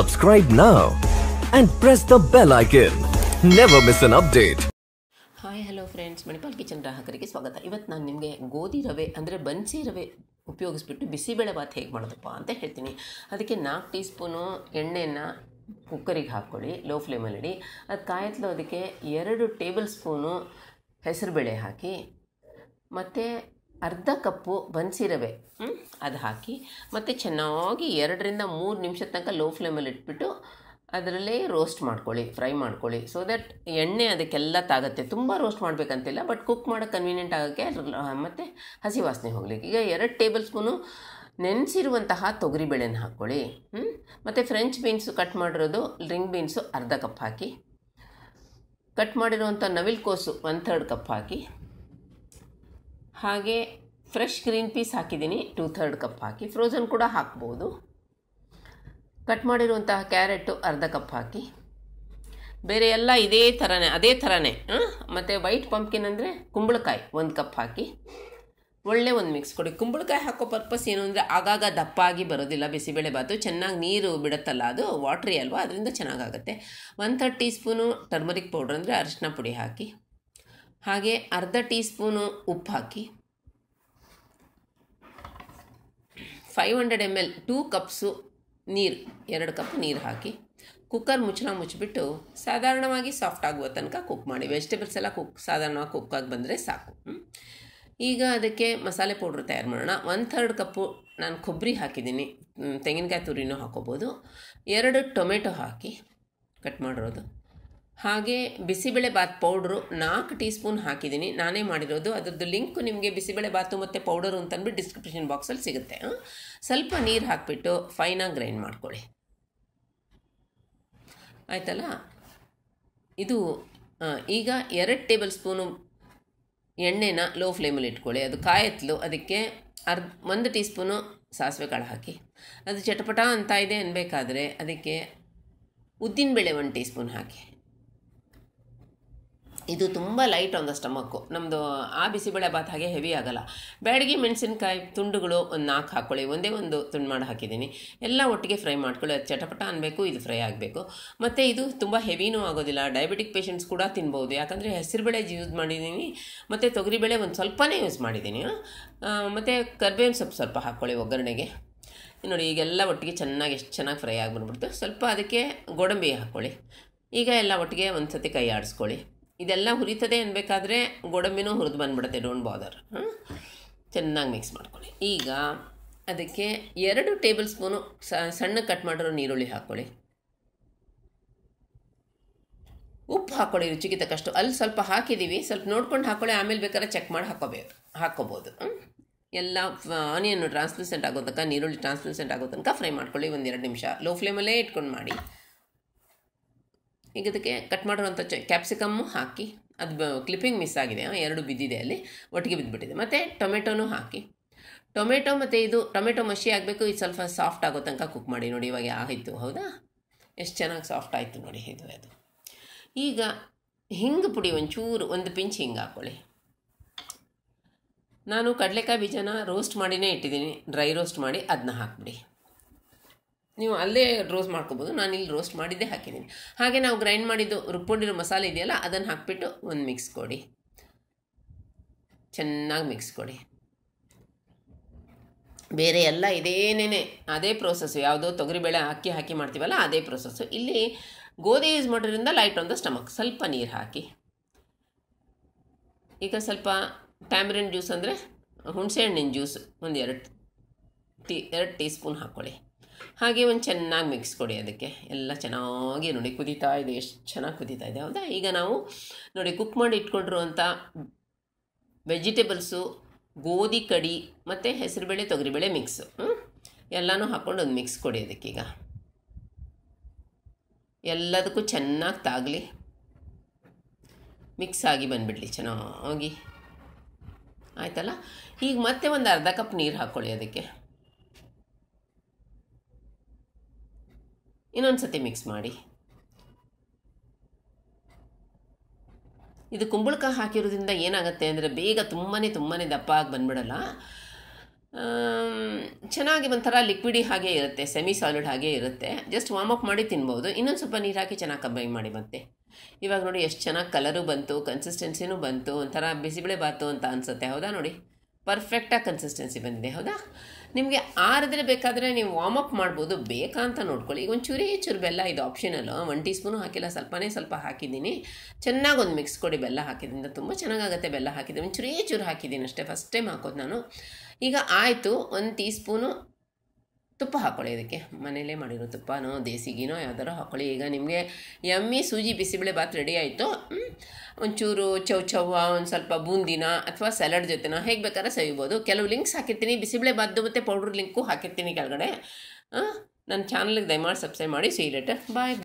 Subscribe now and press the bell icon. Never miss an update. Hi hello friends Manipal kitchen ಗ್ರಾಹಕರಿಗೆ ಸ್ವಾಗತ ಇವತ್ತು ನಾನು ನಿಮಗೆ ಗೋಧಿ ರವೆ ಅಂದರೆ ಬನ್ಸಿ ರವೆ ಉಪಯೋಗಿಸ್ಬಿಟ್ಟು ಬಿಸಿಬೇಳೆ ಭಾತ್ ಹೇಗೆ ಮಾಡೋದಪ್ಪ ಅಂತ ಹೇಳ್ತೀನಿ ಅದಕ್ಕೆ ನಾಲ್ಕು ಟೀ ಸ್ಪೂನು ಎಣ್ಣೆಯನ್ನು ಕುಕ್ಕರಿಗೆ ಹಾಕ್ಕೊಳ್ಳಿ ಲೋ ಫ್ಲೇಮಲ್ಲಿಡಿ ಅದು ಕಾಯತ್ಲು ಅದಕ್ಕೆ ಎರಡು ಟೇಬಲ್ ಸ್ಪೂನು ಹೆಸರುಬೇಳೆ ಹಾಕಿ ಮತ್ತು ಅರ್ಧ ಕಪ್ಪು ಬನ್ಸಿರವೆ ಅದು ಹಾಕಿ ಮತ್ತು ಚೆನ್ನಾಗಿ ಎರಡರಿಂದ ಮೂರು ನಿಮಿಷ ತನಕ ಲೋ ಫ್ಲೇಮಲ್ಲಿ ಇಟ್ಬಿಟ್ಟು ಅದರಲ್ಲೇ ರೋಸ್ಟ್ ಮಾಡ್ಕೊಳ್ಳಿ ಫ್ರೈ ಮಾಡ್ಕೊಳ್ಳಿ ಸೊ ದಟ್ ಎಣ್ಣೆ ಅದಕ್ಕೆಲ್ಲ ತಾಗುತ್ತೆ ತುಂಬ ರೋಸ್ಟ್ ಮಾಡಬೇಕಂತಿಲ್ಲ ಬಟ್ ಕುಕ್ ಮಾಡೋಕ್ಕೆ ಕನ್ವೀನಿಯೆಂಟ್ ಆಗೋಕ್ಕೆ ಅದ್ರ ಮತ್ತು ಹಸಿ ವಾಸನೆ ಹೋಗ್ಲಿಕ್ಕೆ ಈಗ ಎರಡು ಟೇಬಲ್ ಸ್ಪೂನು ನೆನೆಸಿರುವಂತಹ ತೊಗರಿಬೇಳೆನ ಹಾಕ್ಕೊಳ್ಳಿ ಮತ್ತು ಫ್ರೆಂಚ್ ಬೀನ್ಸು ಕಟ್ ಮಾಡಿರೋದು ರಿಂಗ್ ಬೀನ್ಸು ಅರ್ಧ ಕಪ್ ಹಾಕಿ ಕಟ್ ಮಾಡಿರುವಂಥ ನವಿಲ್ ಕೋಸು ಒನ್ ಥರ್ಡ್ ಕಪ್ ಹಾಕಿ ಹಾಗೆ ಫ್ರೆಶ್ ಗ್ರೀನ್ ಪೀಸ್ ಹಾಕಿದ್ದೀನಿ ಟೂ ಥರ್ಡ್ ಕಪ್ ಹಾಕಿ ಫ್ರೋಝನ್ ಕೂಡ ಹಾಕ್ಬೋದು ಕಟ್ ಮಾಡಿರುವಂತಹ ಕ್ಯಾರೆಟು ಅರ್ಧ ಕಪ್ ಹಾಕಿ ಬೇರೆ ಎಲ್ಲ ಇದೇ ಥರನೇ ಅದೇ ಥರನೇ ಮತ್ತು ವೈಟ್ ಪಂಪ್ಕಿನ್ ಅಂದರೆ ಕುಂಬಳಕಾಯಿ ಒಂದು ಕಪ್ ಹಾಕಿ ಒಳ್ಳೆ ಒಂದು ಮಿಕ್ಸ್ ಕೊಡಿ ಕುಂಬಳಕಾಯಿ ಹಾಕೋ ಪರ್ಪಸ್ ಏನು ಅಂದರೆ ಆಗಾಗ ದಪ್ಪಾಗಿ ಬರೋದಿಲ್ಲ ಬಿಸಿಬೇಳೆಬಾತು ಚೆನ್ನಾಗಿ ನೀರು ಬಿಡುತ್ತಲ್ಲ ಅದು ವಾಟ್ರಿ ಅಲ್ವಾ ಅದರಿಂದ ಚೆನ್ನಾಗಾಗುತ್ತೆ one third teaspoon turmeric powder ಅಂದರೆ ಅರಿಶಿನ ಪುಡಿ ಹಾಕಿ ಹಾಗೆ ಅರ್ಧ ಟೀ ಸ್ಪೂನು ಉಪ್ಪು ಹಾಕಿ five hundred M L two cups ನೀರು ಎರಡು ಕಪ್ ನೀರು ಹಾಕಿ ಕುಕ್ಕರ್ ಮುಚ್ಚಳ ಮುಚ್ಚಿಬಿಟ್ಟು ಸಾಧಾರಣವಾಗಿ ಸಾಫ್ಟ್ ಆಗುವ ತನಕ ಕುಕ್ ಮಾಡಿ ವೆಜಿಟೇಬಲ್ಸ್ ಎಲ್ಲ ಕುಕ್ ಸಾಧಾರಣವಾಗಿ ಕುಕ್ ಆಗಿ ಬಂದರೆ ಸಾಕು ಈಗ ಅದಕ್ಕೆ ಮಸಾಲೆ ಪೌಡ್ರ್ ತಯಾರು ಮಾಡೋಣ ಒನ್ ಥರ್ಡ್ ಕಪ್ಪು ನಾನು ಕೊಬ್ಬರಿ ಹಾಕಿದ್ದೀನಿ ತೆಂಗಿನಕಾಯಿ ತುರಿನೂ ಹಾಕೋಬೋದು ಎರಡು ಟೊಮೆಟೊ ಹಾಕಿ ಕಟ್ ಮಾಡಿರೋದು ಹಾಗೆ ಬಿಸಿಬೇಳೆಬಾತ್ ಪೌಡ್ರು ನಾಲ್ಕು ಟೀ ಸ್ಪೂನ್ ಹಾಕಿದ್ದೀನಿ ನಾನೇ ಮಾಡಿರೋದು ಅದರದ್ದು ಲಿಂಕ್ ನಿಮಗೆ ಬಿಸಿಬೇಳೆಬಾತು ಮತ್ತು ಪೌಡರು ಅಂತಂದ್ಬಿಟ್ಟು ಡಿಸ್ಕ್ರಿಪ್ಷನ್ ಬಾಕ್ಸಲ್ಲಿ ಸಿಗುತ್ತೆ ಸ್ವಲ್ಪ ನೀರು ಹಾಕಿಬಿಟ್ಟು ಫೈನಾಗಿ ಗ್ರೈಂಡ್ ಮಾಡ್ಕೊಳ್ಳಿ ಆಯಿತಲ್ಲ ಇದು ಈಗ ಎರಡು ಟೇಬಲ್ ಸ್ಪೂನು ಎಣ್ಣೆನ ಲೋ ಫ್ಲೇಮಲ್ಲಿ ಇಟ್ಕೊಳ್ಳಿ ಅದು ಕಾಯತ್ಲು ಅದಕ್ಕೆ ಅರ್ಧ ಒಂದು ಟೀ ಸ್ಪೂನು ಸಾಸಿವೆ ಕಾಳು ಹಾಕಿ ಅದು ಚಟಪಟ ಅಂತ ಇದೆ ಅನ್ನಬೇಕಾದ್ರೆ ಅದಕ್ಕೆ ಉದ್ದಿನಬೇಳೆ ಒಂದು ಟೀ ಸ್ಪೂನ್ ಹಾಕಿ ಇದು ತುಂಬ ಲೈಟ್ ಒಂದು ಸ್ಟಮಕ್ಕು ನಮ್ಮದು ಆ ಬಿಸಿಬೇಳೆ ಬಾತ್ ಹಾಗೆ ಹೆವಿ ಆಗೋಲ್ಲ ಬ್ಯಾಡಗಿ ಮೆಣಸಿನ್ಕಾಯಿ ತುಂಡುಗಳು ಒಂದು ನಾಲ್ಕು ಹಾಕ್ಕೊಳ್ಳಿ ಒಂದೇ ಒಂದು ತುಂಡು ಮಾಡಿ ಹಾಕಿದ್ದೀನಿ ಎಲ್ಲ ಒಟ್ಟಿಗೆ ಫ್ರೈ ಮಾಡ್ಕೊಳ್ಳಿ ಅದು ಚಟಪಟ ಅನ್ನಬೇಕು ಇದು ಫ್ರೈ ಆಗಬೇಕು ಮತ್ತು ಇದು ತುಂಬ ಹೆವಿನೂ ಆಗೋದಿಲ್ಲ ಡಯಾಬಿಟಿಕ್ ಪೇಷೆಂಟ್ಸ್ ಕೂಡ ತಿನ್ಬೋದು ಯಾಕಂದರೆ ಬೇಳೆ ಯೂಸ್ ಮಾಡಿದ್ದೀನಿ ಮತ್ತು ತೊಗರಿಬೇಳೆ ಒಂದು ಸ್ವಲ್ಪನೇ ಯೂಸ್ ಮಾಡಿದ್ದೀನಿ ಮತ್ತು ಕರ್ಬೇವಿನ ಸೊಪ್ಪು ಸ್ವಲ್ಪ ಹಾಕ್ಕೊಳ್ಳಿ ಒಗ್ಗರಣೆಗೆ ನೋಡಿ ಈಗೆಲ್ಲ ಒಟ್ಟಿಗೆ ಚೆನ್ನಾಗಿ ಎಷ್ಟು ಚೆನ್ನಾಗಿ ಫ್ರೈ ಆಗಿ ಸ್ವಲ್ಪ ಅದಕ್ಕೆ ಗೋಡಂಬಿ ಹಾಕ್ಕೊಳ್ಳಿ ಈಗ ಎಲ್ಲ ಒಟ್ಟಿಗೆ ಒಂದು ಸತಿ ಕೈ ಆಡಿಸ್ಕೊಳ್ಳಿ ಇದೆಲ್ಲ ಹುರಿತದೆ ಅನ್ನಬೇಕಾದ್ರೆ ಗೋಡಂಬಿನೂ ಹುರಿದು ಬಂದ್ಬಿಡುತ್ತೆ ಡೋಂಟ್ ಬಾದರ್ ಚೆನ್ನಾಗಿ ಮಿಕ್ಸ್ ಮಾಡ್ಕೊಳ್ಳಿ ಈಗ ಅದಕ್ಕೆ ಎರಡು ಟೇಬಲ್ ಸ್ಪೂನು ಸಣ್ಣ ಕಟ್ ಮಾಡಿರೋ ನೀರುಳ್ಳಿ ಹಾಕ್ಕೊಳ್ಳಿ ಉಪ್ಪು ಹಾಕ್ಕೊಳ್ಳಿ ರುಚಿಗೆ ತಕ್ಕಷ್ಟು ಅಲ್ಲಿ ಸ್ವಲ್ಪ ಹಾಕಿದ್ದೀವಿ ಸ್ವಲ್ಪ ನೋಡ್ಕೊಂಡು ಹಾಕ್ಕೊಳ್ಳಿ ಆಮೇಲೆ ಬೇಕಾದ್ರೆ ಚೆಕ್ ಮಾಡಿ ಹಾಕೋಬೇಕು ಹಾಕೋಬೋದು ಎಲ್ಲ ಆನಿಯನ್ನು ಟ್ರಾನ್ಸ್ಲೂಸೆಂಟ್ ಆಗೋ ತನಕ ನೀರುಳ್ಳಿ ಟ್ರಾನ್ಸ್ಲೂಸೆಂಟ್ ಆಗೋ ತನಕ ಫ್ರೈ ಮಾಡ್ಕೊಳ್ಳಿ ಒಂದು ಎರಡು ನಿಮಿಷ ಲೋ ಫ್ಲೇಮಲ್ಲೇ ಇಟ್ಕೊಂಡು ಮಾಡಿ ಈಗ ಅದಕ್ಕೆ ಕಟ್ ಮಾಡಿರುವಂಥ ಚ ಕ್ಯಾಪ್ಸಿಕಮ್ಮು ಹಾಕಿ ಅದು ಕ್ಲಿಪ್ಪಿಂಗ್ ಮಿಸ್ ಆಗಿದೆ ಎರಡು ಬಿದ್ದಿದೆ ಅಲ್ಲಿ ಒಟ್ಟಿಗೆ ಬಿದ್ದುಬಿಟ್ಟಿದೆ ಮತ್ತು ಟೊಮೆಟೊನೂ ಹಾಕಿ ಟೊಮೆಟೊ ಮತ್ತು ಇದು ಟೊಮೆಟೊ ಮಸಿ ಆಗಬೇಕು ಇದು ಸ್ವಲ್ಪ ಸಾಫ್ಟ್ ಆಗೋ ತನಕ ಕುಕ್ ಮಾಡಿ ನೋಡಿ ಇವಾಗ ಆಯಿತು ಹೌದಾ ಎಷ್ಟು ಚೆನ್ನಾಗಿ ಸಾಫ್ಟ್ ಆಯಿತು ನೋಡಿ ಇದು ಅದು ಈಗ ಹಿಂಗೆ ಪುಡಿ ಒಂಚೂರು ಒಂದು ಪಿಂಚ್ ಹಿಂಗೆ ಹಾಕ್ಕೊಳ್ಳಿ ನಾನು ಕಡಲೆಕಾಯಿ ಬೀಜನ ರೋಸ್ಟ್ ಮಾಡಿನೇ ಇಟ್ಟಿದ್ದೀನಿ ಡ್ರೈ ರೋಸ್ಟ್ ಮಾಡಿ ಅದನ್ನ ಹಾಕ್ಬಿಡಿ ನೀವು ಅಲ್ಲೇ ರೋಸ್ಟ್ ಮಾಡ್ಕೋಬೋದು ನಾನು ಇಲ್ಲಿ ರೋಸ್ಟ್ ಮಾಡಿದ್ದೇ ಹಾಕಿದ್ದೀನಿ ಹಾಗೆ ನಾವು ಗ್ರೈಂಡ್ ಮಾಡಿದ್ದು ರುಬ್ಬೊಂಡಿರೋ ಮಸಾಲೆ ಇದೆಯಲ್ಲ ಅದನ್ನು ಹಾಕಿಬಿಟ್ಟು ಒಂದು ಮಿಕ್ಸ್ ಕೊಡಿ ಚೆನ್ನಾಗಿ ಮಿಕ್ಸ್ ಕೊಡಿ ಬೇರೆ ಎಲ್ಲ ಇದೇನೇ ಅದೇ ಪ್ರೋಸೆಸ್ಸು ಯಾವುದೋ ತೊಗರಿಬೇಳೆ ಅಕ್ಕಿ ಹಾಕಿ ಮಾಡ್ತೀವಲ್ಲ ಅದೇ ಪ್ರೋಸೆಸ್ಸು ಇಲ್ಲಿ ಗೋಧಿ ಯೂಸ್ ಮಾಡೋದ್ರಿಂದ ಲೈಟ್ ಒಂದು ದ ಸ್ಟಮಕ್ ಸ್ವಲ್ಪ ನೀರು ಹಾಕಿ ಈಗ ಸ್ವಲ್ಪ ಟ್ಯಾಮ್ರಿನ್ ಜ್ಯೂಸ್ ಅಂದರೆ ಹುಣಸೆಹಣ್ಣಿನ ಜ್ಯೂಸ್ ಒಂದು ಎರಡು ಟೀ ಎರಡು ಟೀ ಸ್ಪೂನ್ ಹಾಕ್ಕೊಳ್ಳಿ ಹಾಗೆ ಒಂದು ಚೆನ್ನಾಗಿ ಮಿಕ್ಸ್ ಕೊಡಿ ಅದಕ್ಕೆ ಎಲ್ಲ ಚೆನ್ನಾಗಿ ನೋಡಿ ಕುದೀತಾ ಇದೆ ಎಷ್ಟು ಚೆನ್ನಾಗಿ ಕುದೀತಾ ಇದೆ ಹೌದಾ ಈಗ ನಾವು ನೋಡಿ ಕುಕ್ ಮಾಡಿ ಇಟ್ಕೊಂಡಿರುವಂಥ ವೆಜಿಟೇಬಲ್ಸು ಗೋಧಿ ಕಡಿ ಮತ್ತು ಹೆಸರುಬೇಳೆ ತೊಗರಿಬೇಳೆ ಮಿಕ್ಸು ಎಲ್ಲನೂ ಹಾಕ್ಕೊಂಡು ಒಂದು ಮಿಕ್ಸ್ ಕೊಡಿ ಅದಕ್ಕೆ ಈಗ ಎಲ್ಲದಕ್ಕೂ ಚೆನ್ನಾಗಿ ತಾಗಲಿ ಮಿಕ್ಸ್ ಆಗಿ ಬಂದುಬಿಡಲಿ ಚೆನ್ನಾಗಿ ಆಯಿತಲ್ಲ ಈಗ ಮತ್ತೆ ಒಂದು ಅರ್ಧ ಕಪ್ ನೀರು ಹಾಕ್ಕೊಳ್ಳಿ ಅದಕ್ಕೆ ಇನ್ನೊಂದು ಸತಿ ಮಿಕ್ಸ್ ಮಾಡಿ ಇದು ಕುಂಬಳಕಾಯಿ ಹಾಕಿರೋದ್ರಿಂದ ಏನಾಗುತ್ತೆ ಅಂದರೆ ಬೇಗ ತುಂಬಾ ತುಂಬಾ ದಪ್ಪ ಆಗಿ ಬಂದ್ಬಿಡಲ್ಲ ಚೆನ್ನಾಗಿ ಒಂಥರ ಲಿಕ್ವಿಡಿ ಹಾಗೆ ಇರುತ್ತೆ ಸೆಮಿ ಸಾಲಿಡ್ ಹಾಗೆ ಇರುತ್ತೆ ಜಸ್ಟ್ ಅಪ್ ಮಾಡಿ ತಿನ್ಬೋದು ಇನ್ನೊಂದು ಸ್ವಲ್ಪ ನೀರು ಹಾಕಿ ಚೆನ್ನಾಗಿ ಕಂಬೈನ್ ಮಾಡಿ ಮತ್ತೆ ಇವಾಗ ನೋಡಿ ಎಷ್ಟು ಚೆನ್ನಾಗಿ ಕಲರು ಬಂತು ಕನ್ಸಿಸ್ಟೆನ್ಸಿನೂ ಬಂತು ಒಂಥರ ಬಿಸಿಬೇಳೆ ಬಾತು ಅಂತ ಅನಿಸುತ್ತೆ ಹೌದಾ ನೋಡಿ ಪರ್ಫೆಕ್ಟಾಗಿ ಕನ್ಸಿಸ್ಟೆನ್ಸಿ ಬಂದಿದೆ ಹೌದಾ ನಿಮಗೆ ಆರಿದ್ರೆ ಬೇಕಾದರೆ ನೀವು ಅಪ್ ಮಾಡ್ಬೋದು ಬೇಕಾ ಅಂತ ನೋಡ್ಕೊಳ್ಳಿ ಈಗ ಒಂದು ಚೂರು ಬೆಲ್ಲ ಇದು ಆಪ್ಷನಲ್ಲು ಒನ್ ಟೀ ಸ್ಪೂನು ಹಾಕಿಲ್ಲ ಸ್ವಲ್ಪನೇ ಸ್ವಲ್ಪ ಹಾಕಿದ್ದೀನಿ ಚೆನ್ನಾಗಿ ಒಂದು ಮಿಕ್ಸ್ ಕೊಡಿ ಬೆಲ್ಲ ಹಾಕಿದ್ರಿಂದ ತುಂಬ ಚೆನ್ನಾಗಾಗುತ್ತೆ ಬೆಲ್ಲ ಹಾಕಿದ್ದೀನಿ ಒಂದು ಚೂರು ಹಾಕಿದ್ದೀನಿ ಅಷ್ಟೇ ಫಸ್ಟ್ ಟೈಮ್ ಹಾಕೋದು ನಾನು ಈಗ ಆಯಿತು ಒಂದು ಟೀ ಸ್ಪೂನು ತುಪ್ಪ ಹಾಕ್ಕೊಳ್ಳಿ ಇದಕ್ಕೆ ಮನೇಲೇ ಮಾಡಿರೋ ತುಪ್ಪನೋ ದೇಸಿಗಿನೋ ಯಾವ್ದಾರು ಹಾಕ್ಕೊಳ್ಳಿ ಈಗ ನಿಮಗೆ ಎಮ್ಮಿ ಸೂಜಿ ಬಿಸಿಬೇಳೆ ಬಾತ್ ರೆಡಿ ಆಯಿತು ಒಂಚೂರು ಚೌ ಚೌಚವ್ವ ಒಂದು ಸ್ವಲ್ಪ ಬೂಂದಿನ ಅಥವಾ ಸ್ಯಾಲಡ್ ಜೊತೆನ ಹೇಗೆ ಬೇಕಾದ್ರೆ ಸವಿಬೋದು ಕೆಲವು ಲಿಂಕ್ಸ್ ಹಾಕಿರ್ತೀನಿ ಬಿಸಿಬಳೆ ಬಾದ್ದು ಮತ್ತು ಪೌಡ್ರ್ ಲಿಂಕು ಹಾಕಿರ್ತೀನಿ ಕೆಳಗಡೆ ನನ್ನ ಚಾನಲ್ಗೆ ದಯಮಾಡಿ ಸಬ್ಸ್ಕ್ರೈಬ್ ಮಾಡಿ ಸಿ ಬಾಯ್ ಬಾಯ್